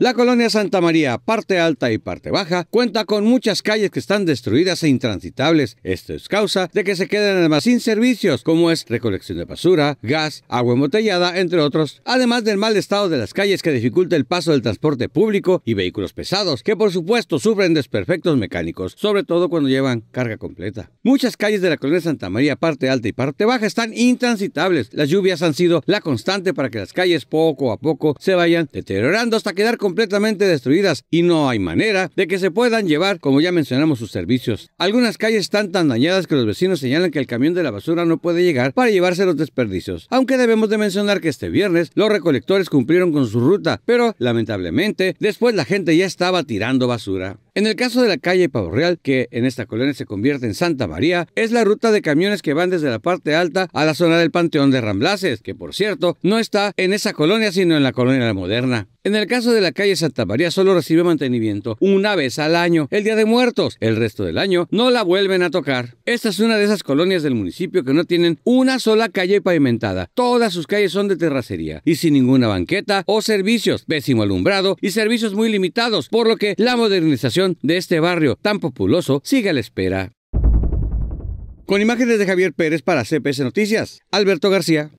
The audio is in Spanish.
La colonia Santa María, parte alta y parte baja, cuenta con muchas calles que están destruidas e intransitables. Esto es causa de que se queden además sin servicios, como es recolección de basura, gas, agua embotellada, entre otros, además del mal estado de las calles que dificulta el paso del transporte público y vehículos pesados, que por supuesto sufren desperfectos mecánicos, sobre todo cuando llevan carga completa. Muchas calles de la colonia Santa María, parte alta y parte baja, están intransitables. Las lluvias han sido la constante para que las calles poco a poco se vayan deteriorando hasta quedar con completamente destruidas y no hay manera de que se puedan llevar, como ya mencionamos, sus servicios. Algunas calles están tan dañadas que los vecinos señalan que el camión de la basura no puede llegar para llevarse los desperdicios. Aunque debemos de mencionar que este viernes los recolectores cumplieron con su ruta, pero lamentablemente después la gente ya estaba tirando basura. En el caso de la calle Pavo que en esta colonia se convierte en Santa María, es la ruta de camiones que van desde la parte alta a la zona del Panteón de Ramblases, que por cierto no está en esa colonia sino en la colonia moderna. En el caso de la calle Santa María solo recibe mantenimiento una vez al año, el Día de Muertos. El resto del año no la vuelven a tocar. Esta es una de esas colonias del municipio que no tienen una sola calle pavimentada. Todas sus calles son de terracería y sin ninguna banqueta o servicios, pésimo alumbrado y servicios muy limitados, por lo que la modernización de este barrio tan populoso sigue a la espera. Con imágenes de Javier Pérez para CPS Noticias, Alberto García.